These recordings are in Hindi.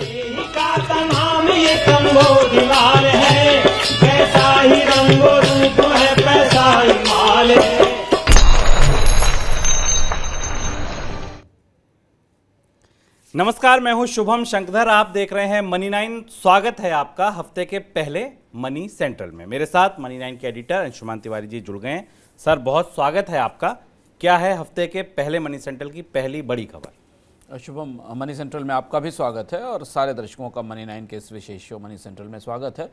नमस्कार मैं हूं शुभम शंकधर आप देख रहे हैं मनी नाइन स्वागत है आपका हफ्ते के पहले मनी सेंट्रल में मेरे साथ मनी नाइन के एडिटर अंशुमान तिवारी जी जुड़ गए हैं सर बहुत स्वागत है आपका क्या है हफ्ते के पहले मनी सेंट्रल की पहली बड़ी खबर शुभम मनी सेंट्रल में आपका भी स्वागत है और सारे दर्शकों का मनी नाइन के इस विशेष शो मनी सेंट्रल में स्वागत है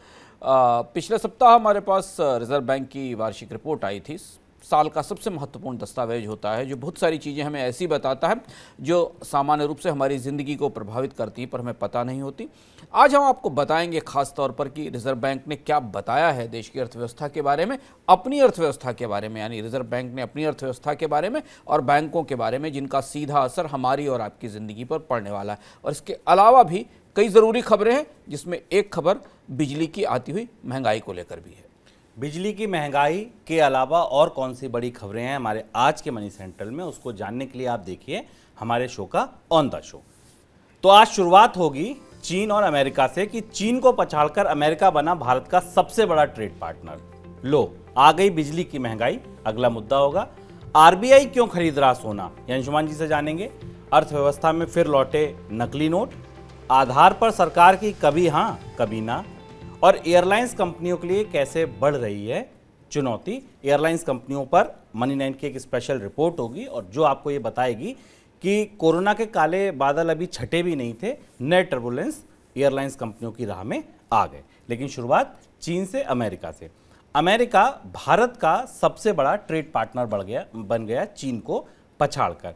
आ, पिछले सप्ताह हमारे पास रिजर्व बैंक की वार्षिक रिपोर्ट आई थी साल का सबसे महत्वपूर्ण दस्तावेज होता है जो बहुत सारी चीज़ें हमें ऐसी बताता है जो सामान्य रूप से हमारी ज़िंदगी को प्रभावित करती हैं पर हमें पता नहीं होती आज हम आपको बताएंगे खास तौर पर कि रिजर्व बैंक ने क्या बताया है देश की अर्थव्यवस्था के बारे में अपनी अर्थव्यवस्था के बारे में यानी रिजर्व बैंक ने अपनी अर्थव्यवस्था के बारे में और बैंकों के बारे में जिनका सीधा असर हमारी और आपकी ज़िंदगी पर पड़ने वाला है और इसके अलावा भी कई ज़रूरी खबरें हैं जिसमें एक खबर बिजली की आती हुई महंगाई को लेकर भी है बिजली की महंगाई के अलावा और कौन सी बड़ी खबरें हैं हमारे आज के मनी सेंट्रल में उसको जानने के लिए आप देखिए हमारे शो का ऑन द शो तो आज शुरुआत होगी चीन और अमेरिका से कि चीन को पछाड़कर अमेरिका बना भारत का सबसे बड़ा ट्रेड पार्टनर लो आ गई बिजली की महंगाई अगला मुद्दा होगा आरबीआई क्यों खरीद रहा सोना अंशुमान जी से जानेंगे अर्थव्यवस्था में फिर लौटे नकली नोट आधार पर सरकार की कभी हाँ कभी ना और एयरलाइंस कंपनियों के लिए कैसे बढ़ रही है चुनौती एयरलाइंस कंपनियों पर मनी नाइन की एक स्पेशल रिपोर्ट होगी और जो आपको ये बताएगी कि कोरोना के काले बादल अभी छटे भी नहीं थे नए टर्बुलेंस एयरलाइंस कंपनियों की राह में आ गए लेकिन शुरुआत चीन से अमेरिका से अमेरिका भारत का सबसे बड़ा ट्रेड पार्टनर बढ़ गया बन गया चीन को पछाड़कर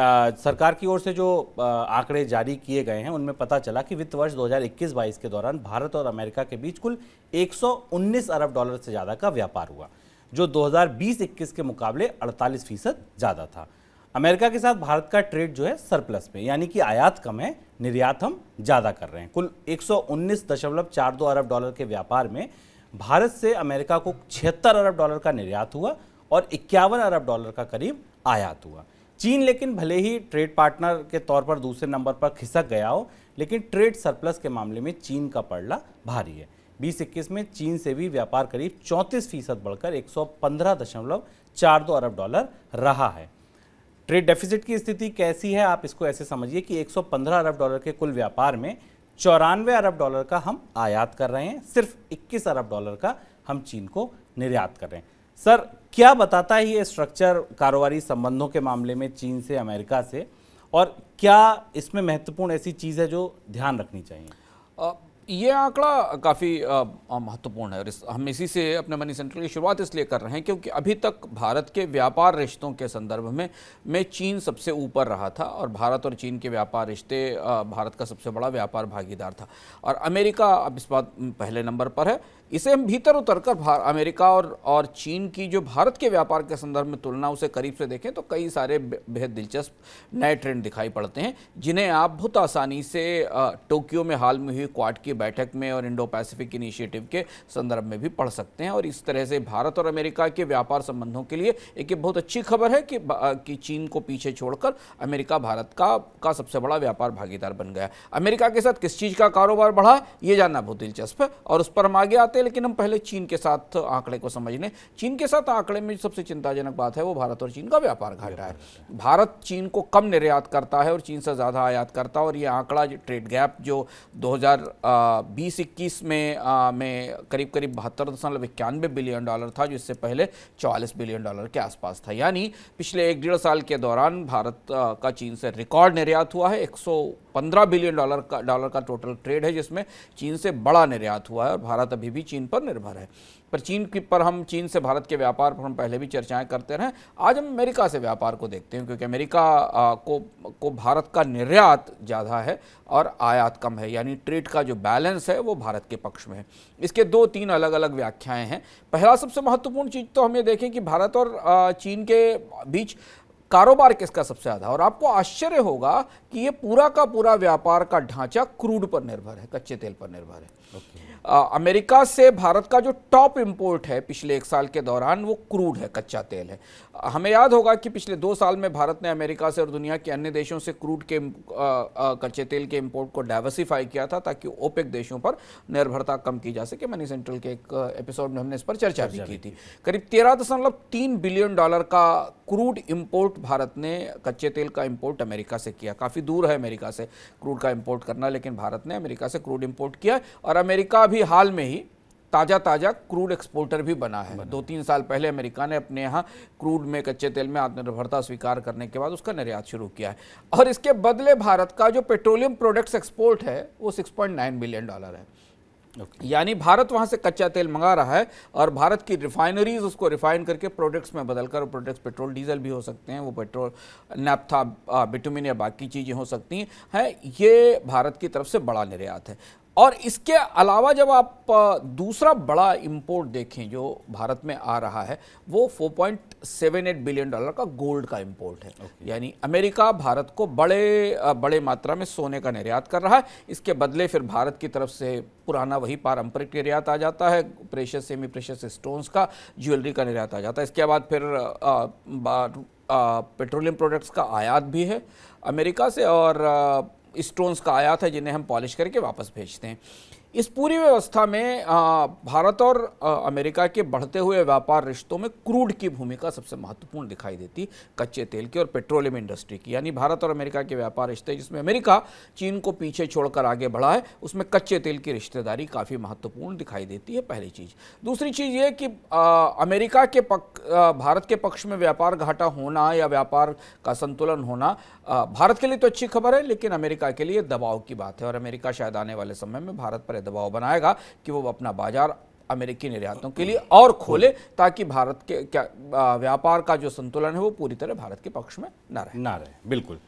आ, सरकार की ओर से जो आंकड़े जारी किए गए हैं उनमें पता चला कि वित्त वर्ष 2021-22 के दौरान भारत और अमेरिका के बीच कुल 119 अरब डॉलर से ज़्यादा का व्यापार हुआ जो 2020-21 के मुकाबले 48 फीसद ज़्यादा था अमेरिका के साथ भारत का ट्रेड जो है सरप्लस पे यानी कि आयात कम है निर्यात हम ज़्यादा कर रहे हैं कुल 119.42 अरब डॉलर के व्यापार में भारत से अमेरिका को छिहत्तर अरब डॉलर का निर्यात हुआ और इक्यावन अरब डॉलर का करीब आयात हुआ चीन लेकिन भले ही ट्रेड पार्टनर के तौर पर दूसरे नंबर पर खिसक गया हो लेकिन ट्रेड सरप्लस के मामले में चीन का पड़ला भारी है बीस इक्कीस में चीन से भी व्यापार करीब चौंतीस फीसद बढ़कर दो अरब डॉलर रहा है ट्रेड डेफिसिट की स्थिति कैसी है आप इसको ऐसे समझिए कि 115 अरब डॉलर के कुल व्यापार में चौरानवे अरब डॉलर का हम आयात कर रहे हैं सिर्फ 21 अरब डॉलर का हम चीन को निर्यात कर रहे हैं सर क्या बताता है ये स्ट्रक्चर कारोबारी संबंधों के मामले में चीन से अमेरिका से और क्या इसमें महत्वपूर्ण ऐसी चीज़ है जो ध्यान रखनी चाहिए ये आंकड़ा काफ़ी महत्वपूर्ण है और इस, हम इसी से अपने मनी सेंटर की शुरुआत इसलिए कर रहे हैं क्योंकि अभी तक भारत के व्यापार रिश्तों के संदर्भ में में चीन सबसे ऊपर रहा था और भारत और चीन के व्यापार रिश्ते भारत का सबसे बड़ा व्यापार भागीदार था और अमेरिका अब इस बात पहले नंबर पर है इसे हम भीतर उतर कर अमेरिका और और चीन की जो भारत के व्यापार के संदर्भ में तुलना उसे करीब से देखें तो कई सारे बेहद दिलचस्प नए ट्रेंड दिखाई पड़ते हैं जिन्हें आप बहुत आसानी से टोक्यो में हाल में हुई क्वाड की की बैठक में और इंडो पैसिफिक इनिशिएटिव के संदर्भ में भी पढ़ सकते हैं और इस तरह से भारत और अमेरिका के व्यापार संबंधों के लिए एक बहुत अच्छी खबर है कि, कि चीन को पीछे छोड़कर अमेरिका भारत का का सबसे बड़ा व्यापार भागीदार बन गया अमेरिका के साथ किस चीज़ का कारोबार बढ़ा ये जानना बहुत दिलचस्प है और उस पर हम आगे आते हैं लेकिन हम पहले चीन के साथ आंकड़े को समझने चीन के साथ आंकड़े में सबसे चिंताजनक बात है वो भारत और चीन का व्यापार घाटा है भारत चीन को कम निर्यात करता है और चीन से ज़्यादा आयात करता है और ये आंकड़ा ट्रेड गैप जो 2000 बीस इक्कीस में आ, में करीब करीब बहत्तर दशमलव इक्यानवे बिलियन डॉलर था जो इससे पहले चवालीस बिलियन डॉलर के आसपास था यानी पिछले एक डेढ़ साल के दौरान भारत आ, का चीन से रिकॉर्ड निर्यात हुआ है 115 बिलियन डॉलर का डॉलर का टोटल ट्रेड है जिसमें चीन से बड़ा निर्यात हुआ है और भारत अभी भी चीन पर निर्भर है पर चीन की पर हम चीन से भारत के व्यापार पर हम पहले भी चर्चाएं करते रहे आज हम अमेरिका से व्यापार को देखते हैं क्योंकि अमेरिका को को भारत का निर्यात ज़्यादा है और आयात कम है यानी ट्रेड का जो बैलेंस है वो भारत के पक्ष में है इसके दो तीन अलग अलग व्याख्याएं हैं पहला सबसे महत्वपूर्ण चीज़ तो हम ये देखें कि भारत और चीन के बीच कारोबार किसका सबसे ज़्यादा और आपको आश्चर्य होगा कि ये पूरा का पूरा व्यापार का ढांचा क्रूड पर निर्भर है कच्चे तेल पर निर्भर है okay. आ, अमेरिका से भारत का जो टॉप इंपोर्ट है पिछले एक साल के दौरान वो क्रूड है कच्चा तेल है हमें याद होगा कि पिछले दो साल में भारत ने अमेरिका से और दुनिया के अन्य देशों से क्रूड के कच्चे तेल के इंपोर्ट को डाइवर्सिफाई किया था ताकि ओपेक देशों पर निर्भरता कम की जा सके मनी सेंट्रल के एक एपिसोड में हमने इस पर चर्चा भी की थी करीब तेरह दशमलव तीन बिलियन डॉलर का क्रूड इम्पोर्ट भारत ने कच्चे तेल का इम्पोर्ट अमेरिका से किया काफ़ी दूर है अमेरिका से क्रूड का इम्पोर्ट करना लेकिन भारत ने अमेरिका से क्रूड इम्पोर्ट किया और अमेरिका भी हाल में ही ताज़ा ताज़ा क्रूड एक्सपोर्टर भी बना है बना। दो तीन साल पहले अमेरिका ने अपने यहाँ क्रूड में कच्चे तेल में आत्मनिर्भरता स्वीकार करने के बाद उसका निर्यात शुरू किया है और इसके बदले भारत का जो पेट्रोलियम प्रोडक्ट्स एक्सपोर्ट है वो 6.9 बिलियन डॉलर है यानी भारत वहां से कच्चा तेल मंगा रहा है और भारत की रिफाइनरीज उसको रिफाइन करके प्रोडक्ट्स में बदलकर प्रोडक्ट्स पेट्रोल डीजल भी हो सकते हैं वो पेट्रोल नैप्था बिटुमिन या बाकी चीज़ें हो सकती हैं ये भारत की तरफ से बड़ा निर्यात है और इसके अलावा जब आप दूसरा बड़ा इंपोर्ट देखें जो भारत में आ रहा है वो 4.78 बिलियन डॉलर का गोल्ड का इंपोर्ट है okay. यानी अमेरिका भारत को बड़े बड़े मात्रा में सोने का निर्यात कर रहा है इसके बदले फिर भारत की तरफ से पुराना वही पारंपरिक निर्यात आ जाता है प्रेशस सेमी प्रेशस स्टोन्स का ज्वेलरी का निर्यात आ जाता है इसके बाद फिर पेट्रोलियम प्रोडक्ट्स का आयात भी है अमेरिका से और स्टोन्स का आया था जिन्हें हम पॉलिश करके वापस भेजते हैं इस पूरी व्यवस्था में भारत और अमेरिका के बढ़ते हुए व्यापार रिश्तों में क्रूड की भूमिका सबसे महत्वपूर्ण दिखाई देती कच्चे तेल की और पेट्रोलियम इंडस्ट्री की यानी भारत और अमेरिका के व्यापार रिश्ते जिसमें अमेरिका चीन को पीछे छोड़कर आगे बढ़ा है उसमें कच्चे तेल की रिश्तेदारी काफ़ी महत्वपूर्ण दिखाई देती है पहली चीज़ दूसरी चीज़ ये कि अमेरिका के पक भारत के पक्ष में व्यापार घाटा होना या व्यापार का संतुलन होना भारत के लिए तो अच्छी खबर है लेकिन अमेरिका के लिए दबाव की बात है और अमेरिका शायद आने वाले समय में भारत पर दबाव बनाएगा कि वो अपना बाजार अमेरिकी निर्यातों के लिए और खोले ताकि भारत के क्या व्यापार का जो संतुलन है वो पूरी तरह भारत के पक्ष में ना रहे ना रहे बिल्कुल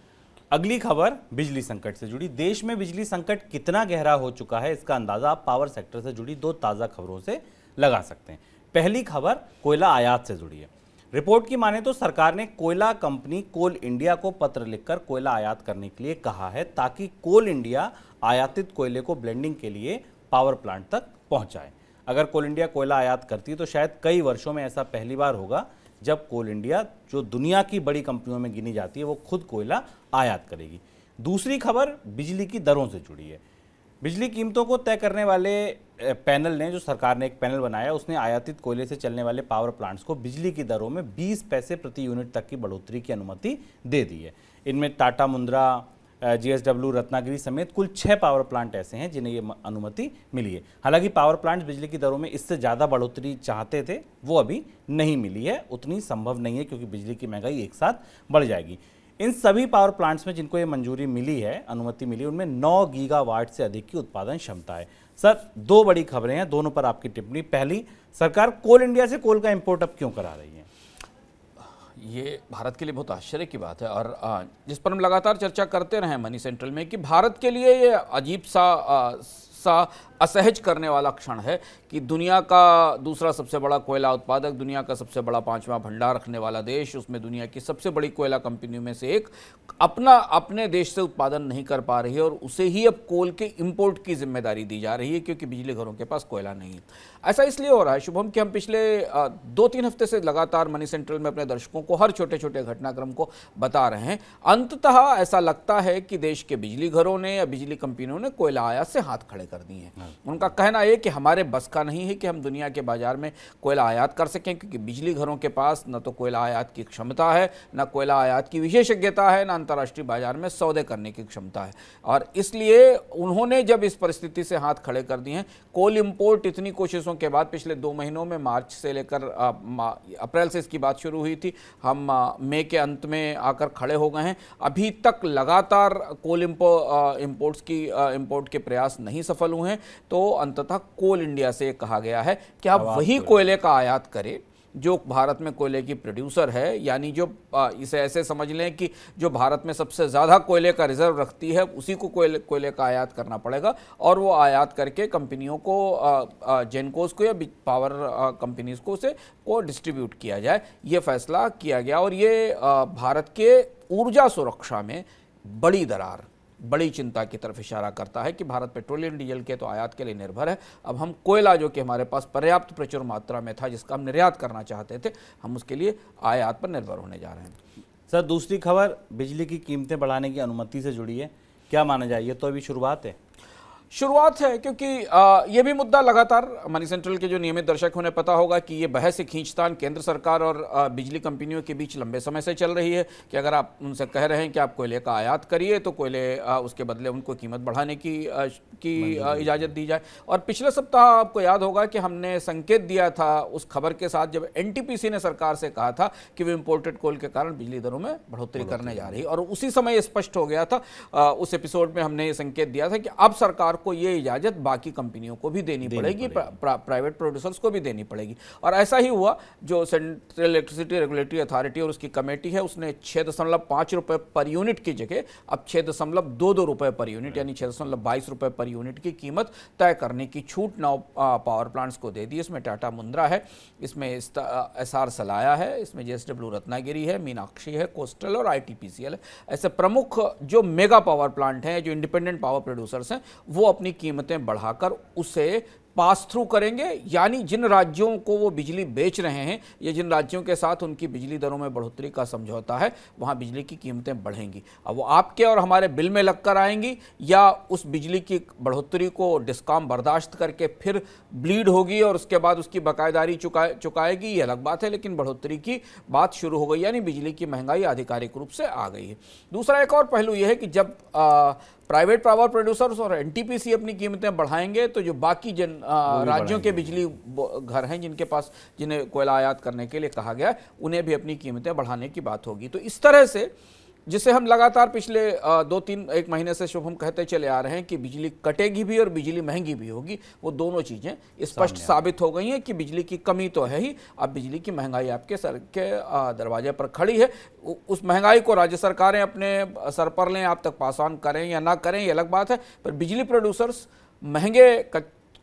अगली खबर बिजली संकट से जुड़ी देश में बिजली संकट कितना गहरा हो चुका है इसका अंदाजा आप पावर सेक्टर से जुड़ी दो ताज़ा खबरों से लगा सकते हैं पहली खबर कोयला आयात से जुड़ी है रिपोर्ट की माने तो सरकार ने कोयला कंपनी कोल इंडिया को पत्र लिखकर कोयला आयात करने के लिए कहा है ताकि कोल इंडिया आयातित कोयले को ब्लेंडिंग के लिए पावर प्लांट तक पहुंचाएं अगर कोल इंडिया कोयला आयात करती है तो शायद कई वर्षों में ऐसा पहली बार होगा जब कोल इंडिया जो दुनिया की बड़ी कंपनियों में गिनी जाती है वो खुद कोयला आयात करेगी दूसरी खबर बिजली की दरों से जुड़ी है बिजली कीमतों को तय करने वाले पैनल ने जो सरकार ने एक पैनल बनाया उसने आयातित कोयले से चलने वाले पावर प्लांट्स को बिजली की दरों में 20 पैसे प्रति यूनिट तक की बढ़ोतरी की अनुमति दे दी है इनमें टाटा मुंद्रा जीएसडब्ल्यू रत्नागिरी समेत कुल छः पावर प्लांट ऐसे हैं जिन्हें ये अनुमति मिली है हालांकि पावर प्लांट बिजली की दरों में इससे ज़्यादा बढ़ोतरी चाहते थे वो अभी नहीं मिली है उतनी संभव नहीं है क्योंकि बिजली की महंगाई एक साथ बढ़ जाएगी इन सभी पावर प्लांट्स में जिनको ये मंजूरी मिली है अनुमति मिली उनमें नौ गीगावाट से अधिक की उत्पादन क्षमता है सर दो बड़ी खबरें हैं दोनों पर आपकी टिप्पणी पहली सरकार कोल इंडिया से कोल का इम्पोर्ट अब क्यों करा रही है ये भारत के लिए बहुत आश्चर्य की बात है और जिस पर हम लगातार चर्चा करते रहे मनी सेंट्रल में कि भारत के लिए ये अजीब सा सा असहज करने वाला क्षण है कि दुनिया का दूसरा सबसे बड़ा कोयला उत्पादक दुनिया का सबसे बड़ा पांचवा भंडार रखने वाला देश उसमें दुनिया की सबसे बड़ी कोयला कंपनियों में से एक अपना अपने देश से उत्पादन नहीं कर पा रही है और उसे ही अब कोल के इम्पोर्ट की जिम्मेदारी दी जा रही है क्योंकि बिजली घरों के पास कोयला नहीं है ऐसा इसलिए हो रहा है शुभम कि हम पिछले दो तीन हफ्ते से लगातार मनी सेंट्रल में अपने दर्शकों को हर छोटे छोटे घटनाक्रम को बता रहे हैं अंततः ऐसा लगता है कि देश के बिजली घरों ने या बिजली कंपनियों ने कोयला आयात से हाथ खड़े कर दिए हैं उनका कहना है कि हमारे बस का नहीं है कि हम दुनिया के बाजार में कोयला आयात कर सकें क्योंकि बिजली घरों के पास न तो कोयला आयात की क्षमता है न कोयला आयात की विशेषज्ञता है न अंतर्राष्ट्रीय बाजार में सौदे करने की क्षमता है और इसलिए उन्होंने जब इस परिस्थिति से हाथ खड़े कर दिए हैं कोल इम्पोर्ट इतनी कोशिशों के बाद पिछले दो महीनों में मार्च से लेकर अप्रैल से इसकी बात शुरू हुई थी हम मई के अंत में आकर खड़े हो गए हैं अभी तक लगातार कोल इम्पोर्ट्स की इम्पोर्ट के प्रयास नहीं सफल हुए हैं तो अंततः कोल इंडिया से कहा गया है कि आप वही कोयले का आयात करें जो भारत में कोयले की प्रोड्यूसर है यानी जो इसे ऐसे समझ लें कि जो भारत में सबसे ज़्यादा कोयले का रिजर्व रखती है उसी को कोयले कोयले का आयात करना पड़ेगा और वो आयात करके कंपनियों को जेनकोस को या पावर कंपनीज को उसे को डिस्ट्रीब्यूट किया जाए ये फैसला किया गया और ये भारत के ऊर्जा सुरक्षा में बड़ी दरार बड़ी चिंता की तरफ इशारा करता है कि भारत पेट्रोलियम डीजल के तो आयात के लिए निर्भर है अब हम कोयला जो कि हमारे पास पर्याप्त प्रचुर मात्रा में था जिसका हम निर्यात करना चाहते थे हम उसके लिए आयात पर निर्भर होने जा रहे हैं सर दूसरी खबर बिजली की कीमतें बढ़ाने की अनुमति से जुड़ी है क्या माना जाए ये तो अभी शुरुआत है शुरुआत है क्योंकि ये भी मुद्दा लगातार मनी सेंट्रल के जो नियमित दर्शक उन्हें पता होगा कि ये बहस खींचतान केंद्र सरकार और बिजली कंपनियों के बीच लंबे समय से चल रही है कि अगर आप उनसे कह रहे हैं कि आप कोयले का आयात करिए तो कोयले उसके बदले उनको कीमत बढ़ाने की की इजाज़त दी जाए और पिछले सप्ताह आपको याद होगा कि हमने संकेत दिया था उस खबर के साथ जब एन ने सरकार से कहा था कि वो इम्पोर्टेड कोयल के कारण बिजली दरों में बढ़ोतरी करने जा रही है और उसी समय स्पष्ट हो गया था उस एपिसोड में हमने ये संकेत दिया था कि अब सरकार को ये इजाज़त बाकी कंपनियों को भी देनी, देनी पड़ेगी, पड़ेगी। प्रा, प्राइवेट प्रोड्यूसर्स को भी देनी पड़ेगी और ऐसा ही हुआ जो सेंट्रल इलेक्ट्रिसिटी रेगुलेटरी अथॉरिटी और उसकी कमेटी है उसने छः दशमलव पाँच रुपये पर यूनिट की जगह अब छः दशमलव दो दो रुपये पर यूनिट यानी छः दशमलव बाईस रुपये पर यूनिट की कीमत तय करने की छूट नौ पावर प्लांट्स को दे दी इसमें टाटा मुंद्रा है इसमें एस आर सलाया है इसमें जे रत्नागिरी है मीनाक्षी है कोस्टल और आई है ऐसे प्रमुख जो मेगा पावर प्लांट हैं जो इंडिपेंडेंट पावर प्रोड्यूसर्स हैं वो अपनी कीमतें बढ़ाकर उसे पास थ्रू करेंगे यानी जिन राज्यों को वो बिजली बेच रहे हैं या जिन राज्यों के साथ उनकी बिजली दरों में बढ़ोतरी का समझौता है वहाँ बिजली की कीमतें बढ़ेंगी अब वो आपके और हमारे बिल में लगकर आएंगी या उस बिजली की बढ़ोतरी को डिस्काम बर्दाश्त करके फिर ब्लीड होगी और उसके बाद उसकी बाकायदारी चुका चुकाएगी ये अलग बात है लेकिन बढ़ोतरी की बात शुरू हो गई यानी बिजली की महंगाई आधिकारिक रूप से आ गई है दूसरा एक और पहलू यह है कि जब आ, प्राइवेट पावर प्रोड्यूसर्स और एनटीपीसी अपनी कीमतें बढ़ाएंगे तो जो बाकी जन राज्यों के बिजली घर हैं जिनके पास जिन्हें कोयला आयात करने के लिए कहा गया उन्हें भी अपनी कीमतें बढ़ाने की बात होगी तो इस तरह से जिसे हम लगातार पिछले दो तीन एक महीने से शुभ हम कहते चले आ रहे हैं कि बिजली कटेगी भी और बिजली महंगी भी होगी वो दोनों चीज़ें स्पष्ट साबित हो गई हैं कि बिजली की कमी तो है ही अब बिजली की महंगाई आपके सर के दरवाजे पर खड़ी है उस महंगाई को राज्य सरकारें अपने सर पर लें आप तक पास ऑन करें या ना करें ये अलग बात है पर बिजली प्रोड्यूसर्स महंगे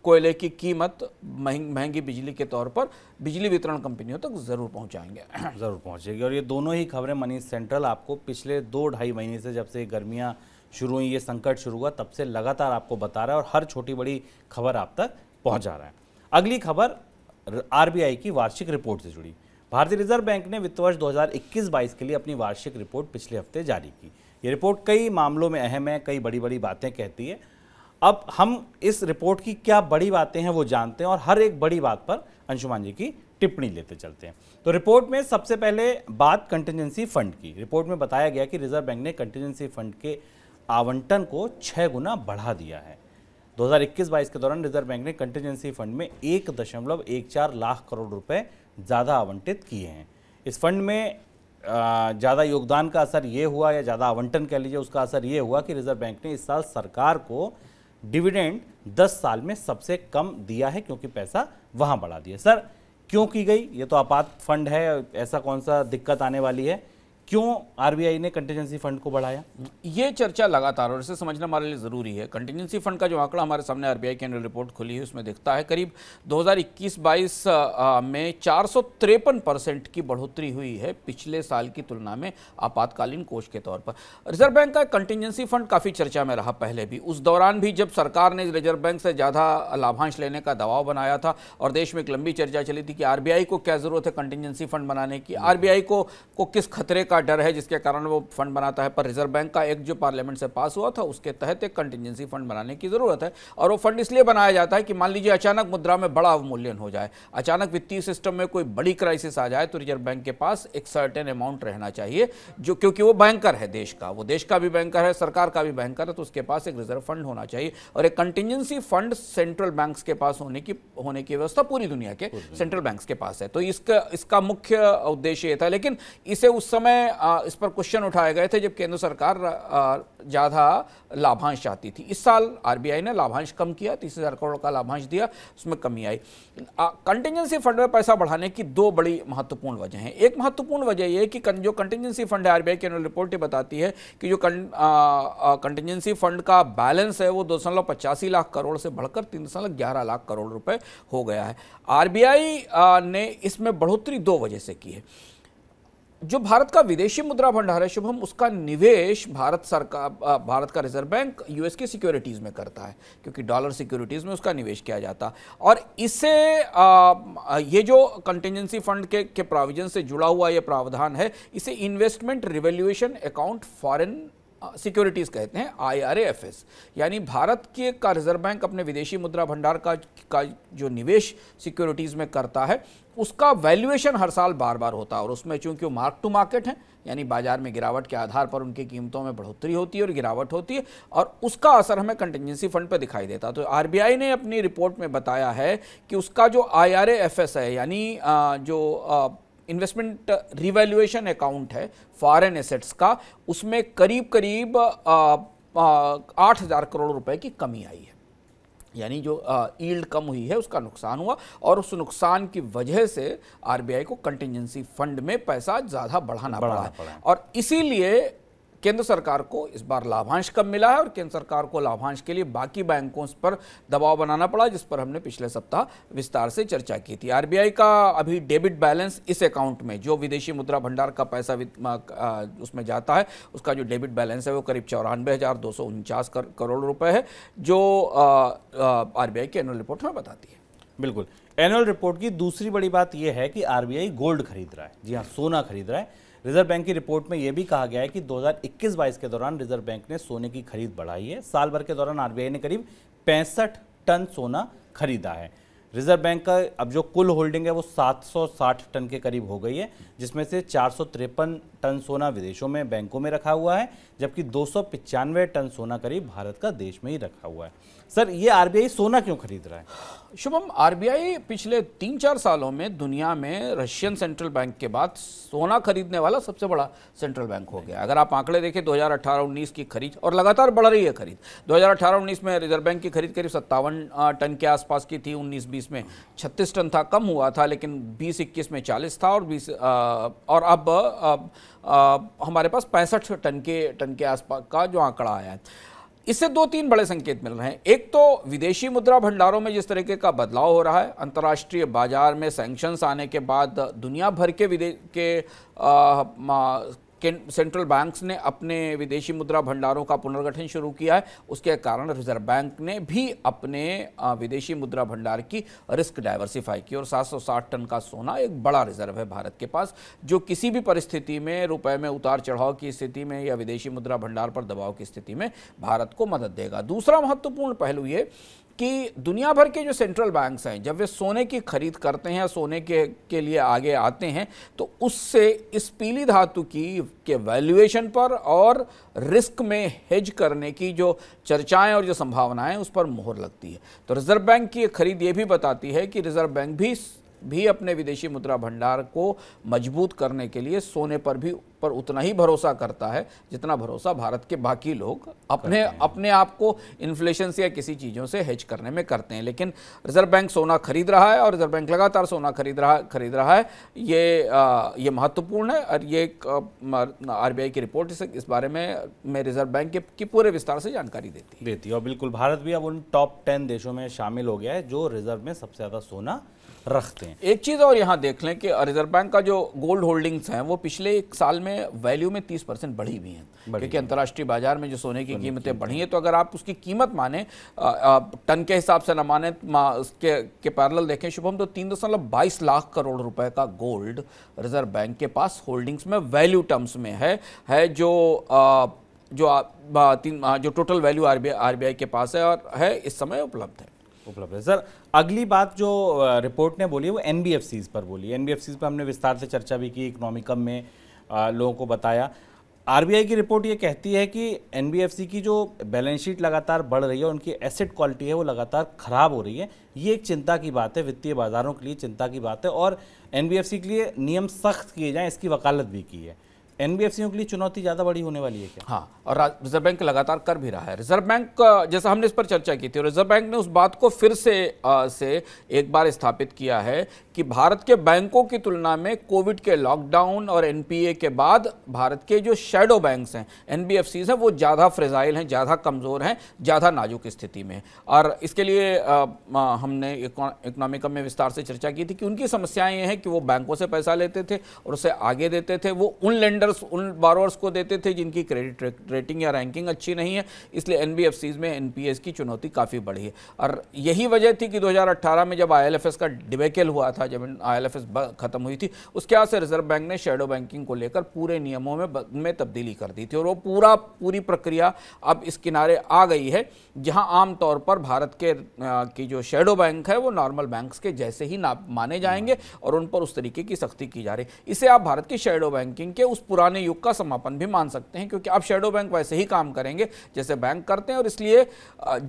कोयले की कीमत महंगी महंगी बिजली के तौर पर बिजली वितरण कंपनियों तक ज़रूर पहुंचाएंगे ज़रूर पहुंचेगी और ये दोनों ही खबरें मनीष सेंट्रल आपको पिछले दो ढाई महीने से जब से गर्मियाँ शुरू हुई ये संकट शुरू हुआ तब से लगातार आपको बता रहा है और हर छोटी बड़ी खबर आप तक पहुँचा रहा है अगली खबर आर की वार्षिक रिपोर्ट से जुड़ी भारतीय रिजर्व बैंक ने वित्त वर्ष दो हजार के लिए अपनी वार्षिक रिपोर्ट पिछले हफ्ते जारी की ये रिपोर्ट कई मामलों में अहम है कई बड़ी बड़ी बातें कहती है अब हम इस रिपोर्ट की क्या बड़ी बातें हैं वो जानते हैं और हर एक बड़ी बात पर अंशुमान जी की टिप्पणी लेते चलते हैं तो रिपोर्ट में सबसे पहले बात कंटिजेंसी फंड की रिपोर्ट में बताया गया कि रिजर्व बैंक ने कंटिजेंसी फंड के आवंटन को छः गुना बढ़ा दिया है 2021-22 के दौरान रिजर्व बैंक ने कंटिजेंसी फंड में एक दशमलव एक चार लाख करोड़ रुपए ज़्यादा आवंटित किए हैं इस फंड में ज़्यादा योगदान का असर ये हुआ या ज़्यादा आवंटन कह लीजिए उसका असर ये हुआ कि रिजर्व बैंक ने इस साल सरकार को डिविडेंड 10 साल में सबसे कम दिया है क्योंकि पैसा वहाँ बढ़ा दिया सर क्यों की गई ये तो आपात फंड है ऐसा कौन सा दिक्कत आने वाली है क्यों आरबीआई ने कंटीजेंसी फंड को बढ़ाया ये चर्चा लगातार और इसे समझना हमारे लिए ज़रूरी है कंटीजेंसी फंड का जो आंकड़ा हमारे सामने आरबीआई की एनुअल रिपोर्ट खुली है उसमें दिखता है करीब 2021-22 में चार परसेंट की बढ़ोतरी हुई है पिछले साल की तुलना में आपातकालीन कोष के तौर पर रिजर्व बैंक का कंटीजेंसी फंड काफ़ी चर्चा में रहा पहले भी उस दौरान भी जब सरकार ने रिजर्व बैंक से ज़्यादा लाभांश लेने का दबाव बनाया था और देश में एक लंबी चर्चा चली थी कि आर को क्या ज़रूरत है कंटीजेंसी फंड बनाने की आर को किस खतरे का का डर है जिसके कारण वो फंड बनाता है पर रिजर्व बैंक का एक जो पार्लियामेंट से पास हुआ था उसके तहत एक कंटिजेंसी फंड बनाने की ज़रूरत है और वो फंड इसलिए बनाया जाता है कि मान लीजिए अचानक मुद्रा में बड़ा अवमूल्यन हो जाए अचानक वित्तीय सिस्टम में कोई बड़ी क्राइसिस आ जाए तो रिजर्व बैंक के पास एक सर्टेन अमाउंट रहना चाहिए जो क्योंकि वो बैंकर है देश का वो देश का भी बैंकर है सरकार का भी बैंकर है तो उसके पास एक रिजर्व फंड होना चाहिए और एक कंटिजेंसी फंड सेंट्रल बैंक्स के पास होने की होने की व्यवस्था पूरी दुनिया के सेंट्रल बैंक्स के पास है तो इसका इसका मुख्य उद्देश्य था लेकिन इसे उस समय में आ, इस पर क्वेश्चन उठाए गए थे जब केंद्र सरकार ज़्यादा लाभांश चाहती थी इस साल आरबीआई ने लाभांश कम किया तीस हज़ार करोड़ का लाभांश दिया उसमें कमी आई कंटिजेंसी फंड में पैसा बढ़ाने की दो बड़ी महत्वपूर्ण वजह हैं एक महत्वपूर्ण वजह यह कि जो कंटिजेंसी फंड है आरबीआई की एनुअल रिपोर्ट बताती है कि जो कंटिजेंसी फंड का बैलेंस है वो दो लाख करोड़ से बढ़कर तीन लाख करोड़ रुपए हो गया है आरबीआई ने इसमें बढ़ोतरी दो वजह से की है जो भारत का विदेशी मुद्रा भंडार है शुभम उसका निवेश भारत सरकार भारत का रिजर्व बैंक यूएस की सिक्योरिटीज़ में करता है क्योंकि डॉलर सिक्योरिटीज़ में उसका निवेश किया जाता और इसे आ, ये जो कंटेंजेंसी फंड के के प्रोविजन से जुड़ा हुआ ये प्रावधान है इसे investment revaluation account foreign securities कहते हैं आई यानी भारत के का रिजर्व बैंक अपने विदेशी मुद्रा भंडार का का जो निवेश सिक्योरिटीज़ में करता है उसका वैल्यूएशन हर साल बार बार होता है और उसमें चूंकि वो मार्क टू मार्केट है यानी बाजार में गिरावट के आधार पर उनकी कीमतों में बढ़ोतरी होती है और गिरावट होती है और उसका असर हमें कंटिजेंसी फंड पर दिखाई देता तो आर ने अपनी रिपोर्ट में बताया है कि उसका जो आई है यानी जो इन्वेस्टमेंट रिवैल्यूएशन अकाउंट है फॉरेन एसेट्स का उसमें करीब करीब uh, uh, आठ हज़ार करोड़ रुपए की कमी आई है यानी जो ईल्ड uh, कम हुई है उसका नुकसान हुआ और उस नुकसान की वजह से आरबीआई को कंटिजेंसी फंड में पैसा ज़्यादा बढ़ाना पड़ा, पड़ा है और इसीलिए केंद्र सरकार को इस बार लाभांश कम मिला है और केंद्र सरकार को लाभांश के लिए बाकी बैंकों पर दबाव बनाना पड़ा जिस पर हमने पिछले सप्ताह विस्तार से चर्चा की थी आरबीआई का अभी डेबिट बैलेंस इस अकाउंट में जो विदेशी मुद्रा भंडार का पैसा उसमें जाता है उसका जो डेबिट बैलेंस है वो करीब चौरानवे हज़ार दो सौ उनचास करोड़ रुपए है जो आर की एनुअल रिपोर्ट हमें बताती है बिल्कुल एनुअल रिपोर्ट की दूसरी बड़ी बात यह है कि आरबीआई गोल्ड खरीद रहा है जी हाँ सोना खरीद रहा है रिजर्व बैंक की रिपोर्ट में यह भी कहा गया है कि 2021-22 के दौरान रिजर्व बैंक ने सोने की खरीद बढ़ाई है साल भर के दौरान आरबीआई ने करीब पैंसठ टन सोना खरीदा है रिजर्व बैंक का अब जो कुल होल्डिंग है वो 760 टन के करीब हो गई है जिसमें से चार टन सोना विदेशों में बैंकों में रखा हुआ है जबकि दो टन सोना करीब भारत का देश में ही रखा हुआ है सर ये आरबीआई सोना क्यों खरीद रहा है शुभम आरबीआई पिछले तीन चार सालों में दुनिया में रशियन सेंट्रल बैंक के बाद सोना खरीदने वाला सबसे बड़ा सेंट्रल बैंक हो गया अगर आप आंकड़े देखें 2018-19 की खरीद और लगातार बढ़ रही है खरीद 2018-19 में रिजर्व बैंक की खरीद करीब सत्तावन टन के आसपास की थी 19-20 में 36 टन था कम हुआ था लेकिन बीस इक्कीस में चालीस था और बीस और अब, अब, अब, अब हमारे पास पैंसठ टन के टन के आसपास का जो आंकड़ा आया है इससे दो तीन बड़े संकेत मिल रहे हैं एक तो विदेशी मुद्रा भंडारों में जिस तरीके का बदलाव हो रहा है अंतर्राष्ट्रीय बाजार में सैंक्शंस आने के बाद दुनिया भर के विदेश के आ, सेंट्रल बैंक्स ने अपने विदेशी मुद्रा भंडारों का पुनर्गठन शुरू किया है उसके कारण रिजर्व बैंक ने भी अपने विदेशी मुद्रा भंडार की रिस्क डाइवर्सिफाई की और 760 टन का सोना एक बड़ा रिजर्व है भारत के पास जो किसी भी परिस्थिति में रुपए में उतार चढ़ाव की स्थिति में या विदेशी मुद्रा भंडार पर दबाव की स्थिति में भारत को मदद देगा दूसरा महत्वपूर्ण पहलू ये कि दुनिया भर के जो सेंट्रल बैंक्स हैं जब वे सोने की खरीद करते हैं सोने के के लिए आगे आते हैं तो उससे इस पीली धातु की के वैल्यूएशन पर और रिस्क में हेज करने की जो चर्चाएं और जो संभावनाएं उस पर मोहर लगती है तो रिजर्व बैंक की खरीद ये भी बताती है कि रिजर्व बैंक भी भी अपने विदेशी मुद्रा भंडार को मजबूत करने के लिए सोने पर भी पर उतना ही भरोसा करता है जितना भरोसा भारत के बाकी लोग अपने अपने आप को इन्फ्लेशन से या किसी चीज़ों से हेज करने में करते हैं लेकिन रिजर्व बैंक सोना खरीद रहा है और रिजर्व बैंक लगातार सोना खरीद रहा खरीद रहा है ये आ, ये महत्वपूर्ण है और ये आर की रिपोर्ट इस, इस बारे में मैं रिजर्व बैंक के की पूरे विस्तार से जानकारी देती देती है और बिल्कुल भारत भी अब उन टॉप टेन देशों में शामिल हो गया है जो रिजर्व में सबसे ज़्यादा सोना रखते हैं एक चीज़ और यहाँ देख लें कि रिजर्व बैंक का जो गोल्ड होल्डिंग्स हैं वो पिछले एक साल में वैल्यू में तीस परसेंट बढ़ी भी हैं क्योंकि अंतर्राष्ट्रीय बाजार में जो सोने की कीमतें बढ़ी हैं तो अगर आप उसकी कीमत माने टन के हिसाब से ना माने उसके के पैरल देखें शुभम तो तीन दशमलव बाईस लाख करोड़ रुपए का गोल्ड रिजर्व बैंक के पास होल्डिंग्स में वैल्यू टर्म्स में है है जो जो आप तीन जो टोटल वैल्यू आरबीआई आरबीआई के पास है और है इस समय उपलब्ध है उपलब्ध है सर अगली बात जो रिपोर्ट ने बोली है वो एन पर बोली एन बी पर हमने विस्तार से चर्चा भी की इकोनॉमिकम में लोगों को बताया आरबीआई की रिपोर्ट ये कहती है कि एन की जो बैलेंस शीट लगातार बढ़ रही है उनकी एसेट क्वालिटी है वो लगातार खराब हो रही है ये एक चिंता की बात है वित्तीय बाजारों के लिए चिंता की बात है और एन के लिए नियम सख्त किए जाएँ इसकी वकालत भी की है एनबीएफसीओं के लिए चुनौती ज़्यादा बड़ी होने वाली है क्या हाँ और रिजर्व बैंक लगातार कर भी रहा है रिजर्व बैंक जैसा हमने इस पर चर्चा की थी रिजर्व बैंक ने उस बात को फिर से आ, से एक बार स्थापित किया है कि भारत के बैंकों की तुलना में कोविड के लॉकडाउन और एनपीए के बाद भारत के जो शेडो बैंक्स हैं एन हैं वो ज़्यादा फ्रेजाइल हैं ज़्यादा कमज़ोर हैं ज़्यादा नाजुक स्थिति में और इसके लिए आ, आ, हमने इकोनॉमिकम में विस्तार से चर्चा की थी कि उनकी समस्याएं ये हैं कि वो बैंकों से पैसा लेते थे और उसे आगे देते थे वो उन लेंडर लेंडर्स उन बारोअर्स को देते थे जिनकी क्रेडिट रेटिंग या रैंकिंग अच्छी नहीं है इसलिए एन में एन की चुनौती काफ़ी बढ़ी है और यही वजह थी कि 2018 में जब आई का डिबेकल हुआ था जब आई खत्म हुई थी उसके बाद से रिजर्व बैंक ने शेडो बैंकिंग को लेकर पूरे नियमों में में तब्दीली कर दी थी और वो पूरा पूरी प्रक्रिया अब इस किनारे आ गई है जहां आमतौर पर भारत के आ, की जो शेडो बैंक है वो नॉर्मल बैंक्स के जैसे ही ना माने जाएंगे और उन पर उस तरीके की सख्ती की जा रही इसे आप भारत की शेडो बैंकिंग के उस पुराने युग का समापन भी मान सकते हैं क्योंकि अब शेडो बैंक वैसे ही काम करेंगे जैसे बैंक करते हैं और इसलिए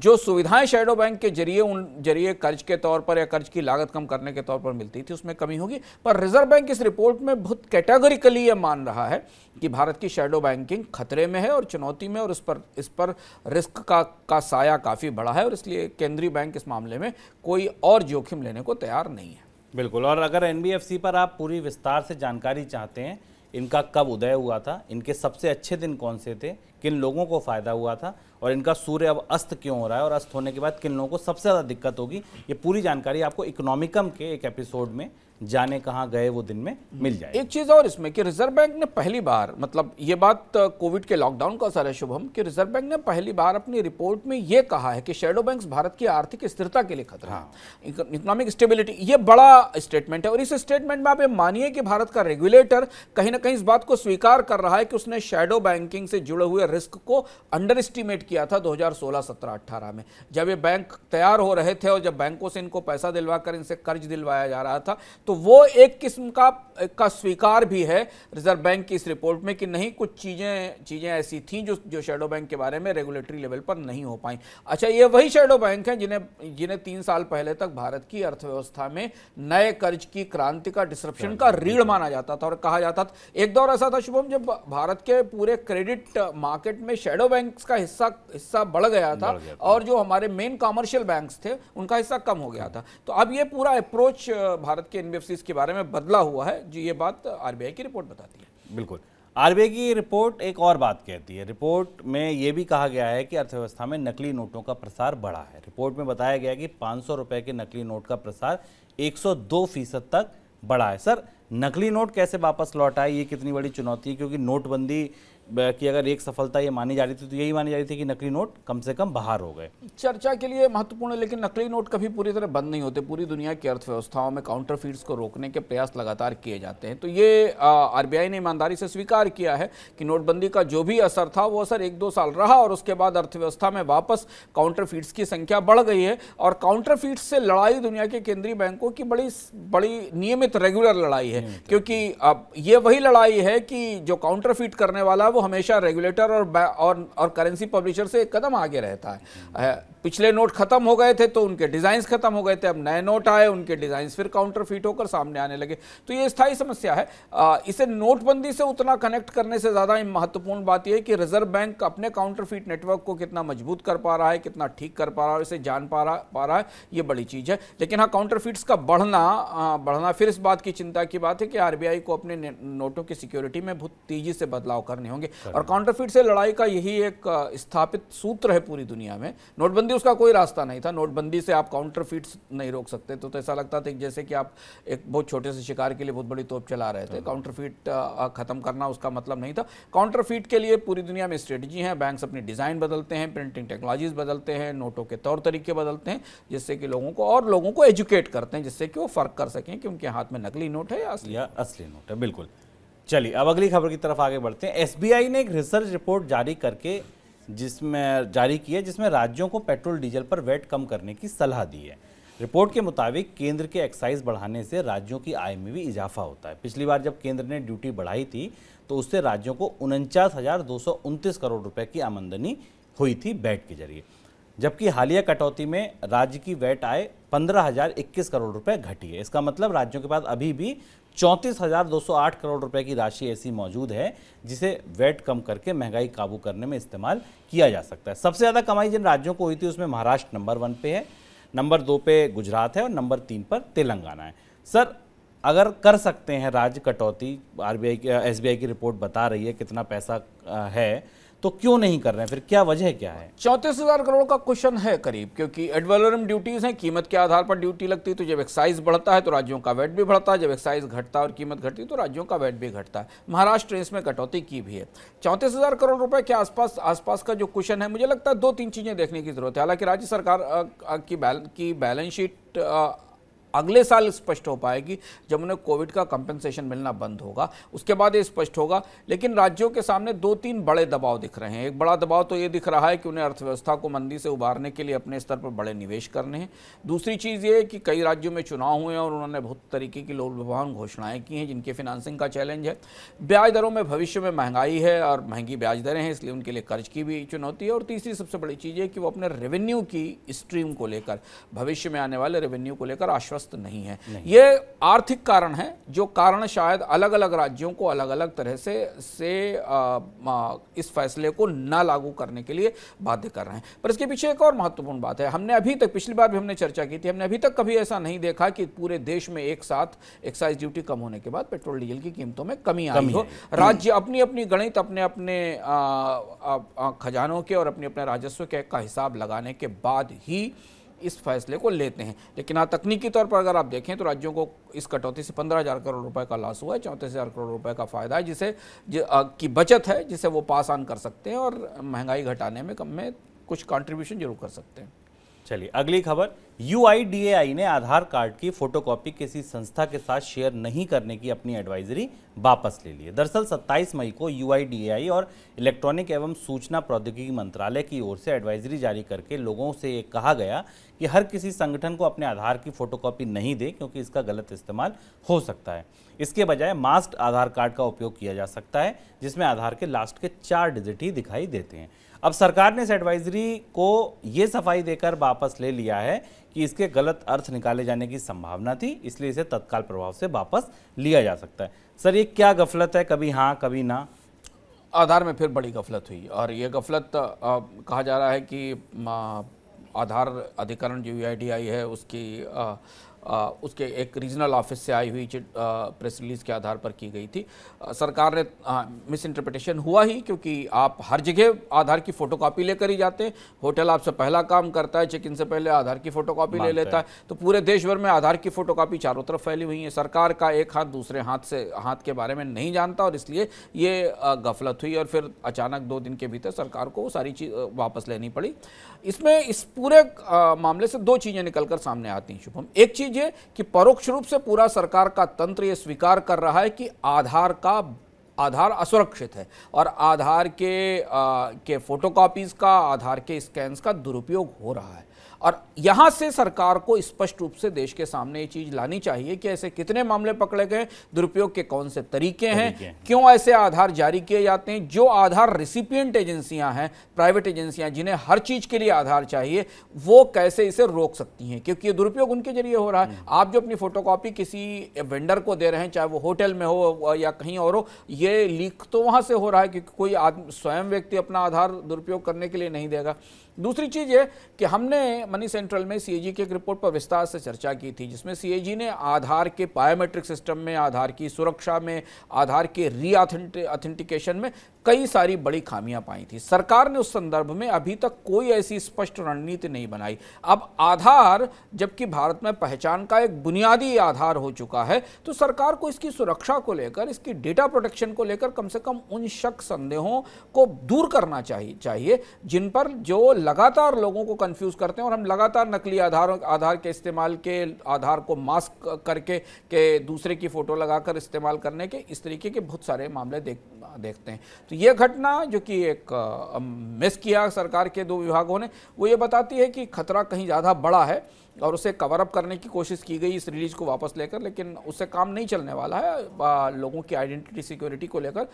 जो सुविधाएं शेडो बैंक के जरिए उन जरिए कर्ज के तौर पर या कर्ज की लागत कम करने के तौर पर मिलती थी उसमें कमी होगी पर रिजर्व बैंक इस रिपोर्ट में बहुत कैटेगरिकली यह मान रहा है कि भारत की शेडो बैंकिंग खतरे में है और चुनौती में और इस पर इस पर रिस्क का का साया काफ़ी बड़ा है और इसलिए केंद्रीय बैंक इस मामले में कोई और जोखिम लेने को तैयार नहीं है बिल्कुल और अगर एनबीएफसी पर आप पूरी विस्तार से जानकारी चाहते हैं इनका कब उदय हुआ था इनके सबसे अच्छे दिन कौन से थे किन लोगों को फ़ायदा हुआ था और इनका सूर्य अब अस्त क्यों हो रहा है और अस्त होने के बाद किन लोगों को सबसे ज़्यादा दिक्कत होगी ये पूरी जानकारी आपको इकोनॉमिकम के एक एपिसोड में जाने कहां गए वो दिन में हम्म। मिल जाए एक चीज़ और इसमें कि रिजर्व बैंक ने पहली बार मतलब ये बात कोविड के लॉकडाउन का असर है शुभम कि रिजर्व बैंक ने पहली बार अपनी रिपोर्ट में ये कहा है कि शेडो बैंक्स भारत की आर्थिक स्थिरता के लिए खतरा हाँ। इकोनॉमिक स्टेबिलिटी ये बड़ा स्टेटमेंट है और इस स्टेटमेंट में आप ये मानिए कि भारत का रेगुलेटर कहीं ना कहीं इस बात को स्वीकार कर रहा है कि उसने शेडो बैंकिंग से जुड़े हुए रिस्क को अंडर एस्टिमेट किया था दो हजार सोलह सत्रह अट्ठारह में जब ये बैंक तैयार हो रहे थे और जब बैंकों से इनको पैसा दिलवाकर इनसे कर्ज दिलवाया जा रहा था तो वो एक किस्म का का स्वीकार भी है रिजर्व बैंक की इस रिपोर्ट में कि नहीं कुछ चीज़ें चीज़ें ऐसी थी जो जो शेडो बैंक के बारे में रेगुलेटरी लेवल पर नहीं हो पाई अच्छा ये वही शेडो बैंक हैं जिन्हें जिन्हें तीन साल पहले तक भारत की अर्थव्यवस्था में नए कर्ज की क्रांति का डिस्क्रप्शन का रीढ़ माना जाता था और कहा जाता था एक दौर ऐसा था शुभम जब भारत के पूरे क्रेडिट मार्केट में शेडो बैंक का हिस्सा हिस्सा बढ़ गया था और जो हमारे मेन कॉमर्शियल बैंक थे उनका हिस्सा कम हो गया था तो अब ये पूरा अप्रोच भारत के एनबीएफसी के बारे में बदला हुआ है जो ये बात आरबीआई की रिपोर्ट बताती है बिल्कुल आरबीआई की रिपोर्ट एक और बात कहती है रिपोर्ट में ये भी कहा गया है कि अर्थव्यवस्था में नकली नोटों का प्रसार बढ़ा है रिपोर्ट में बताया गया कि पाँच रुपए के नकली नोट का प्रसार एक फीसद तक बढ़ा है सर नकली नोट कैसे वापस लौट आए ये कितनी बड़ी चुनौती है क्योंकि नोटबंदी की अगर एक सफलता ये मानी जा रही थी तो यही मानी जा रही थी कि नकली नोट कम से कम बाहर हो गए चर्चा के लिए महत्वपूर्ण है लेकिन नकली नोट कभी पूरी तरह बंद नहीं होते पूरी दुनिया की अर्थव्यवस्थाओं में काउंटर फीड्स को रोकने के प्रयास लगातार किए जाते हैं तो ये आरबीआई ने ईमानदारी से स्वीकार किया है कि नोटबंदी का जो भी असर था वो असर एक दो साल रहा और उसके बाद अर्थव्यवस्था में वापस काउंटर फीड्स की संख्या बढ़ गई है और काउंटर फीड्स से लड़ाई दुनिया के केंद्रीय बैंकों की बड़ी बड़ी नियमित रेगुलर लड़ाई है हम्म, क्योंकि ये वही लड़ाई है कि जो काउंटर फीट करने वाला वो हमेशा रेगुलेटर और और और करेंसी पब्लिशर से एक कदम आगे रहता है पिछले नोट खत्म हो गए थे तो उनके डिज़ाइंस खत्म हो गए थे अब नए नोट आए उनके डिज़ाइंस फिर काउंटर फिट होकर सामने आने लगे तो ये स्थायी समस्या है इसे नोटबंदी से उतना कनेक्ट करने से ज़्यादा महत्वपूर्ण बात यह है कि रिजर्व बैंक अपने काउंटर फिट नेटवर्क को कितना मजबूत कर पा रहा है कितना ठीक कर पा रहा है इसे जान पा रहा पा रहा है ये बड़ी चीज़ है लेकिन हाँ काउंटर फिट्स का बढ़ना बढ़ना फिर इस बात की चिंता की बात है कि आरबीआई को अपने नोटों की सिक्योरिटी में बहुत तेज़ी से बदलाव करने होंगे करेंगे और काउंटरफिट से लड़ाई का यही एक स्थापित सूत्र है पूरी दुनिया में नोटबंदी उसका कोई रास्ता नहीं था नोटबंदी से आप काउंटरफिट्स नहीं रोक सकते तो, तो ऐसा लगता था जैसे कि आप एक बहुत छोटे से शिकार के लिए बहुत बड़ी तोप चला रहे थे काउंटरफिट हाँ। खत्म करना उसका मतलब नहीं था काउंटरफिट के लिए पूरी दुनिया में स्ट्रेटजी है बैंक अपनी डिज़ाइन बदलते हैं प्रिंटिंग टेक्नोलॉजीज बदलते हैं नोटों के तौर तरीके बदलते हैं जिससे कि लोगों को और लोगों को एजुकेट करते हैं जिससे कि वो फ़र्क कर सकें कि उनके हाथ में नकली नोट है या असली नोट है बिल्कुल चलिए अब अगली खबर की तरफ आगे बढ़ते हैं एसबीआई ने एक रिसर्च रिपोर्ट जारी करके जिसमें जारी की है जिसमें राज्यों को पेट्रोल डीजल पर वैट कम करने की सलाह दी है रिपोर्ट के मुताबिक केंद्र के एक्साइज बढ़ाने से राज्यों की आय में भी इजाफा होता है पिछली बार जब केंद्र ने ड्यूटी बढ़ाई थी तो उससे राज्यों को उनचास करोड़ रुपये की आमदनी हुई थी वैट के जरिए जबकि हालिया कटौती में राज्य की वैट आय पंद्रह करोड़ रुपये घटी है इसका मतलब राज्यों के पास अभी भी चौंतीस करोड़ रुपए की राशि ऐसी मौजूद है जिसे वेट कम करके महंगाई काबू करने में इस्तेमाल किया जा सकता है सबसे ज़्यादा कमाई जिन राज्यों को हुई थी उसमें महाराष्ट्र नंबर वन पे है नंबर दो पे गुजरात है और नंबर तीन पर तेलंगाना है सर अगर कर सकते हैं राज्य कटौती आर बी की रिपोर्ट बता रही है कितना पैसा है तो क्यों नहीं कर रहे हैं फिर क्या वजह क्या है चौंतीस हजार करोड़ का क्वेश्चन है करीब क्योंकि एडवेलोरम ड्यूटीज हैं कीमत के आधार पर ड्यूटी लगती है तो जब एक्साइज बढ़ता है तो राज्यों का वेट भी बढ़ता है जब एक्साइज घटता और कीमत घटती है तो राज्यों का वेट भी घटता है महाराष्ट्र इसमें कटौती की भी है चौंतीस करोड़ रुपए के आसपास आसपास का जो क्वेश्चन है मुझे लगता है दो तीन चीजें देखने की जरूरत है हालांकि राज्य सरकार की बैलेंस शीट अगले साल स्पष्ट हो पाएगी जब उन्हें कोविड का कंपेंसेशन मिलना बंद होगा उसके बाद ये स्पष्ट होगा लेकिन राज्यों के सामने दो तीन बड़े दबाव दिख रहे हैं एक बड़ा दबाव तो ये दिख रहा है कि उन्हें अर्थव्यवस्था को मंदी से उभारने के लिए अपने स्तर पर बड़े निवेश करने हैं दूसरी चीज़ ये कि कई राज्यों में चुनाव हुए हैं और उन्होंने बहुत तरीके की लोलभवान घोषणाएं की हैं जिनके फिनांसिंग का चैलेंज है ब्याज दरों में भविष्य में महंगाई है और महंगी ब्याज दरें हैं इसलिए उनके लिए कर्ज की भी चुनौती है और तीसरी सबसे बड़ी चीज़ है कि वो अपने रेवेन्यू की स्ट्रीम को लेकर भविष्य में आने वाले रेवेन्यू को लेकर आश्वस्त ग्रस्त नहीं है नहीं। ये आर्थिक कारण है जो कारण शायद अलग अलग राज्यों को अलग अलग तरह से से आ, आ, इस फैसले को ना लागू करने के लिए बाध्य कर रहे हैं पर इसके पीछे एक और महत्वपूर्ण बात है हमने अभी तक पिछली बार भी हमने चर्चा की थी हमने अभी तक कभी ऐसा नहीं देखा कि पूरे देश में एक साथ एक्साइज ड्यूटी कम होने के बाद पेट्रोल डीजल की कीमतों में कमी आई हो राज्य अपनी अपनी गणित अपने अपने खजानों के और अपने अपने राजस्व के का हिसाब लगाने के बाद ही इस फैसले को लेते हैं लेकिन आज तकनीकी तौर पर अगर आप देखें तो राज्यों को इस कटौती से पंद्रह हज़ार करोड़ रुपए का लॉस हुआ है चौंतीस हज़ार करोड़ रुपए का फ़ायदा है जिसे की बचत है जिसे वो पास ऑन कर सकते हैं और महंगाई घटाने में कम में कुछ कॉन्ट्रीब्यूशन जरूर कर सकते हैं चलिए अगली खबर यू ने आधार कार्ड की फोटोकॉपी किसी संस्था के साथ शेयर नहीं करने की अपनी एडवाइजरी वापस ले ली है दरअसल 27 मई को यू और इलेक्ट्रॉनिक एवं सूचना प्रौद्योगिकी मंत्रालय की ओर से एडवाइजरी जारी करके लोगों से ये कहा गया कि हर किसी संगठन को अपने आधार की फोटोकॉपी नहीं दे क्योंकि इसका गलत इस्तेमाल हो सकता है इसके बजाय मास्ट आधार कार्ड का उपयोग किया जा सकता है जिसमें आधार के लास्ट के चार डिजिट ही दिखाई देते हैं अब सरकार ने इस एडवाइजरी को ये सफाई देकर वापस ले लिया है कि इसके गलत अर्थ निकाले जाने की संभावना थी इसलिए इसे तत्काल प्रभाव से वापस लिया जा सकता है सर ये क्या गफलत है कभी हाँ कभी ना आधार में फिर बड़ी गफलत हुई और ये गफलत आ, कहा जा रहा है कि आधार अधिकरण जो वी है उसकी आ, उसके एक रीजनल ऑफिस से आई हुई प्रेस रिलीज के आधार पर की गई थी सरकार ने मिस इंटरप्रिटेशन हुआ ही क्योंकि आप हर जगह आधार की फोटोकॉपी लेकर ही जाते हैं होटल आपसे पहला काम करता है चेक इन से पहले आधार की फोटोकॉपी ले लेता है तो पूरे देश भर में आधार की फोटोकॉपी चारों तरफ फैली हुई है सरकार का एक हाथ दूसरे हाथ से हाथ के बारे में नहीं जानता और इसलिए ये गफलत हुई और फिर अचानक दो दिन के भीतर सरकार को वो सारी चीज़ वापस लेनी पड़ी इसमें इस पूरे मामले से दो चीज़ें निकलकर सामने आती हैं शुभम एक चीज़ लीजिए कि परोक्ष रूप से पूरा सरकार का तंत्र ये स्वीकार कर रहा है कि आधार का आधार असुरक्षित है और आधार के आ, के फोटोकॉपीज़ का आधार के स्कैन्स का दुरुपयोग हो रहा है और यहां से सरकार को स्पष्ट रूप से देश के सामने ये चीज लानी चाहिए कि ऐसे कितने मामले पकड़े गए दुरुपयोग के कौन से तरीके हैं क्यों ऐसे आधार जारी किए जाते हैं जो आधार रिसिपियंट एजेंसियां हैं प्राइवेट एजेंसियां जिन्हें हर चीज के लिए आधार चाहिए वो कैसे इसे रोक सकती हैं क्योंकि ये दुरुपयोग उनके जरिए हो रहा है हम्म। आप जो अपनी फोटोकॉपी किसी वेंडर को दे रहे हैं चाहे वो होटल में हो या कहीं और हो ये लीक तो वहां से हो रहा है क्योंकि कोई स्वयं व्यक्ति अपना आधार दुरुपयोग करने के लिए नहीं देगा दूसरी चीज़ ये कि हमने मनी सेंट्रल में सीएजी की एक रिपोर्ट पर विस्तार से चर्चा की थी जिसमें सीएजी ने आधार के बायोमेट्रिक सिस्टम में आधार की सुरक्षा में आधार के री ऑथेंटिकेशन में कई सारी बड़ी खामियां पाई थी सरकार ने उस संदर्भ में अभी तक कोई ऐसी स्पष्ट रणनीति नहीं बनाई अब आधार जबकि भारत में पहचान का एक बुनियादी आधार हो चुका है तो सरकार को इसकी सुरक्षा को लेकर इसकी डेटा प्रोटेक्शन को लेकर कम से कम उन शक संदेहों को दूर करना चाहिए चाहिए जिन पर जो लगातार लोगों को कन्फ्यूज़ करते हैं और हम लगातार नकली आधारों आधार के इस्तेमाल के आधार को मास्क करके के दूसरे की फ़ोटो लगाकर इस्तेमाल करने के इस तरीके के बहुत सारे मामले देख देखते हैं तो ये घटना जो कि एक मिस किया सरकार के दो विभागों ने वो ये बताती है कि खतरा कहीं ज़्यादा बड़ा है और उसे कवर अप करने की कोशिश की गई इस रिलीज को वापस लेकर लेकिन उससे काम नहीं चलने वाला है लोगों की आइडेंटिटी सिक्योरिटी को लेकर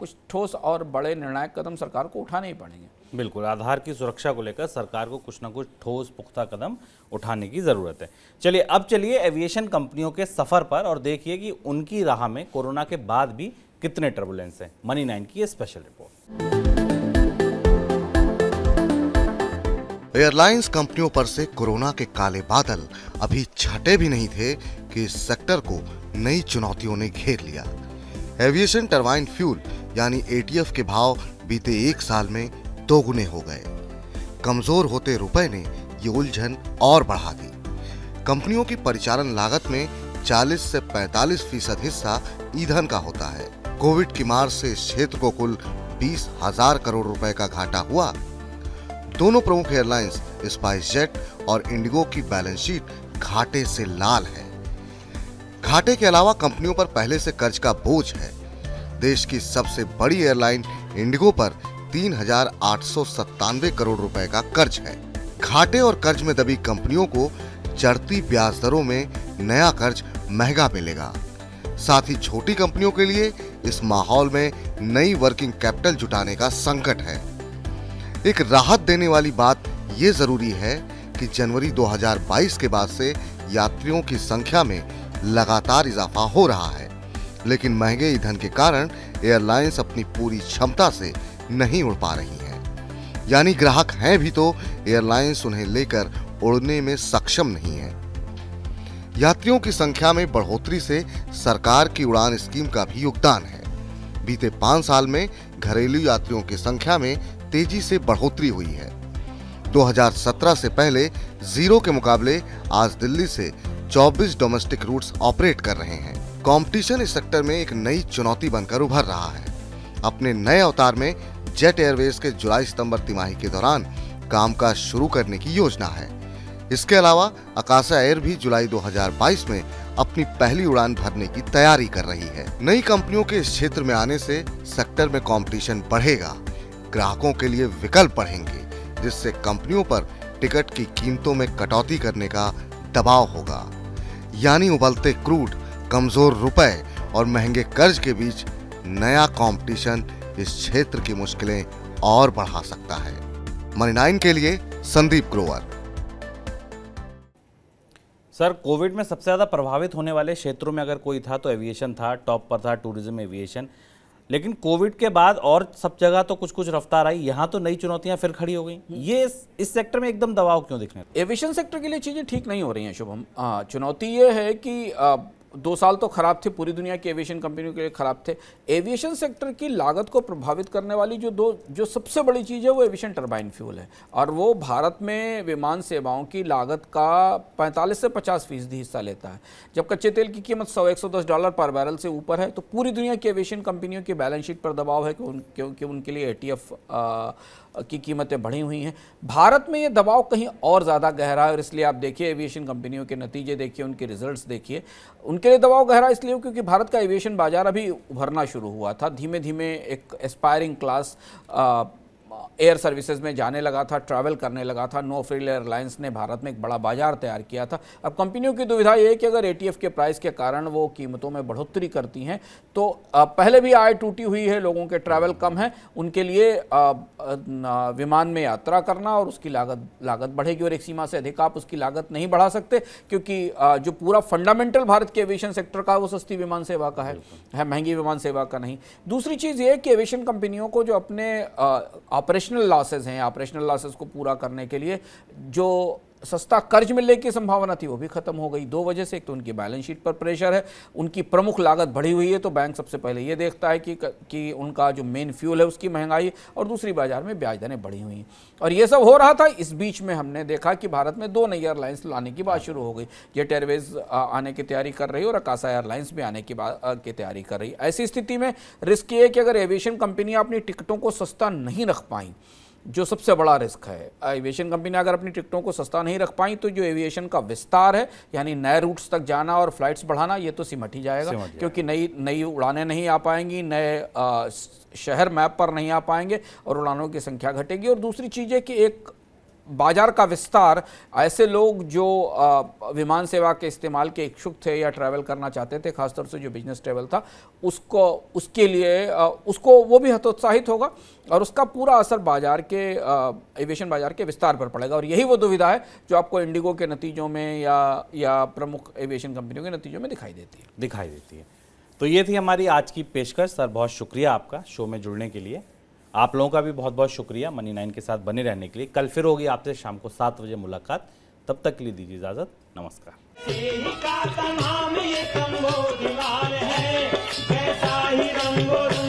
कुछ ठोस और बड़े निर्णायक कदम सरकार को उठाने ही पड़ेंगे बिल्कुल आधार की सुरक्षा को लेकर सरकार को कुछ ना कुछ ठोस पुख्ता कदम उठाने की ज़रूरत है चलिए अब चलिए एविएशन कंपनियों के सफ़र पर और देखिए कि उनकी राह में कोरोना के बाद भी कितने टर्बुलेंस हैं मनी नाइन की ये स्पेशल रिपोर्ट एयरलाइंस कंपनियों पर से कोरोना के काले बादल अभी छटे भी नहीं थे कि इस सेक्टर को नई चुनौतियों ने घेर लिया एविएशन टरबाइन फ्यूल यानी एटीएफ के भाव बीते एक साल में दोगुने हो गए कमजोर होते रुपए ने ये उलझन और बढ़ा दी कंपनियों की परिचालन लागत में 40 से 45 फीसद हिस्सा ईंधन का होता है कोविड की मार से इस क्षेत्र को कुल बीस हजार करोड़ रुपए का घाटा हुआ दोनों प्रमुख एयरलाइंस स्पाइस जेट और इंडिगो की बैलेंस शीट घाटे से लाल है घाटे के अलावा कंपनियों पर पहले से कर्ज का बोझ है देश की सबसे बड़ी एयरलाइन इंडिगो पर तीन करोड़ रुपए का कर्ज है घाटे और कर्ज में दबी कंपनियों को चढ़ती ब्याज दरों में नया कर्ज महंगा मिलेगा साथ ही छोटी कंपनियों के लिए इस माहौल में नई वर्किंग कैपिटल जुटाने का संकट है एक राहत देने वाली बात ये जरूरी है कि जनवरी 2022 के बाद से यात्रियों की संख्या में लगातार इजाफा हो रहा है लेकिन महंगे ईंधन के कारण एयरलाइंस अपनी पूरी क्षमता से नहीं उड़ पा रही हैं यानी ग्राहक हैं भी तो एयरलाइंस उन्हें लेकर उड़ने में सक्षम नहीं है यात्रियों की संख्या में बढ़ोतरी से सरकार की उड़ान स्कीम का भी योगदान है बीते पाँच साल में घरेलू यात्रियों की संख्या में तेजी से बढ़ोतरी हुई है 2017 से पहले जीरो के मुकाबले आज दिल्ली से 24 डोमेस्टिक रूट्स ऑपरेट कर रहे हैं कंपटीशन इस सेक्टर में एक नई चुनौती बनकर उभर रहा है अपने नए अवतार में जेट एयरवेज के जुलाई सितंबर तिमाही के दौरान काम काज शुरू करने की योजना है इसके अलावा अकाशा एयर भी जुलाई 2022 में अपनी पहली उड़ान भरने की तैयारी कर रही है नई कंपनियों के इस क्षेत्र में आने से सेक्टर में कंपटीशन बढ़ेगा ग्राहकों के लिए विकल्प बढ़ेंगे जिससे कंपनियों पर टिकट की कीमतों में कटौती करने का दबाव होगा यानी उबलते क्रूड कमजोर रुपए और महंगे कर्ज के बीच नया कंपटीशन इस क्षेत्र की मुश्किलें और बढ़ा सकता है मनी नाइन के लिए संदीप ग्रोवर सर कोविड में सबसे ज़्यादा प्रभावित होने वाले क्षेत्रों में अगर कोई था तो एविएशन था टॉप पर था टूरिज्म एविएशन लेकिन कोविड के बाद और सब जगह तो कुछ कुछ रफ्तार आई यहाँ तो नई चुनौतियां फिर खड़ी हो गई ये इस, इस सेक्टर में एकदम दबाव क्यों दिखने एविएशन सेक्टर के लिए चीज़ें ठीक नहीं हो रही हैं शुभम चुनौती ये है कि दो साल तो खराब थे पूरी दुनिया की एविएशन कंपनियों के लिए खराब थे एविएशन सेक्टर की लागत को प्रभावित करने वाली जो दो जो सबसे बड़ी चीज़ है वो एविएशन टर्बाइन फ्यूल है और वो भारत में विमान सेवाओं की लागत का 45 से 50 फीसदी हिस्सा लेता है जब कच्चे तेल की कीमत सौ एक डॉलर पर बैरल से ऊपर है तो पूरी दुनिया की एविएशन कंपनियों की बैलेंस शीट पर दबाव है क्योंकि उनके लिए ए की कीमतें बढ़ी हुई हैं भारत में ये दबाव कहीं और ज़्यादा गहरा है और इसलिए आप देखिए एविएशन कंपनियों के नतीजे देखिए उनके रिजल्ट्स देखिए उनके लिए दबाव गहरा इसलिए क्योंकि भारत का एविएशन बाजार अभी उभरना शुरू हुआ था धीमे धीमे एक एस्पायरिंग क्लास एयर सर्विसेज में जाने लगा था ट्रैवल करने लगा था नो फ्रिल एयरलाइंस ने भारत में एक बड़ा बाजार तैयार किया था अब कंपनियों की दुविधा ये है कि अगर एटीएफ के प्राइस के कारण वो कीमतों में बढ़ोतरी करती हैं तो पहले भी आय टूटी हुई है लोगों के ट्रैवल कम है उनके लिए विमान में यात्रा करना और उसकी लागत लागत बढ़ेगी और एक सीमा से अधिक आप उसकी लागत नहीं बढ़ा सकते क्योंकि जो पूरा फंडामेंटल भारत के एविएशन सेक्टर का वो सस्ती विमान सेवा का है, है महंगी विमान सेवा का नहीं दूसरी चीज़ ये कि एविएशन कंपनियों को जो अपने ऑपरेशनल लॉसेज हैं ऑपरेशनल लॉसेज को पूरा करने के लिए जो सस्ता कर्ज मिलने की संभावना थी वो भी खत्म हो गई दो वजह से एक तो उनकी बैलेंस शीट पर प्रेशर है उनकी प्रमुख लागत बढ़ी हुई है तो बैंक सबसे पहले ये देखता है कि कि उनका जो मेन फ्यूल है उसकी महंगाई और दूसरी बाजार में ब्याज दरें बढ़ी हुई हैं और ये सब हो रहा था इस बीच में हमने देखा कि भारत में दो नई एयरलाइंस लाने की बात शुरू हो गई जेट एयरवेज आने की तैयारी कर रही और अकाशा एयरलाइंस भी आने की बात की तैयारी कर रही है ऐसी स्थिति में रिस्क ये है कि अगर एविएशन कंपनियाँ अपनी टिकटों को सस्ता नहीं रख पाई जो सबसे बड़ा रिस्क है एविएशन कंपनियां अगर अपनी टिकटों को सस्ता नहीं रख पाई तो जो एविएशन का विस्तार है यानी नए रूट्स तक जाना और फ्लाइट्स बढ़ाना ये तो सिमट ही जाएगा सिमट क्योंकि नई नई उड़ानें नहीं आ पाएंगी नए शहर मैप पर नहीं आ पाएंगे और उड़ानों की संख्या घटेगी और दूसरी चीज़ है कि एक बाजार का विस्तार ऐसे लोग जो विमान सेवा के इस्तेमाल के इच्छुक थे या ट्रैवल करना चाहते थे खासतौर से जो बिजनेस ट्रैवल था उसको उसके लिए उसको वो भी हतोत्साहित होगा और उसका पूरा असर बाजार के एविएशन बाजार के विस्तार पर पड़ेगा और यही वो दुविधा है जो आपको इंडिगो के नतीजों में या या प्रमुख एविएशन कंपनियों के नतीजों में दिखाई देती है दिखाई देती है तो ये थी हमारी आज की पेशकश सर बहुत शुक्रिया आपका शो में जुड़ने के लिए आप लोगों का भी बहुत बहुत शुक्रिया मनी नाइन के साथ बने रहने के लिए कल फिर होगी आपसे शाम को सात बजे मुलाकात तब तक के लिए दीजिए इजाजत नमस्कार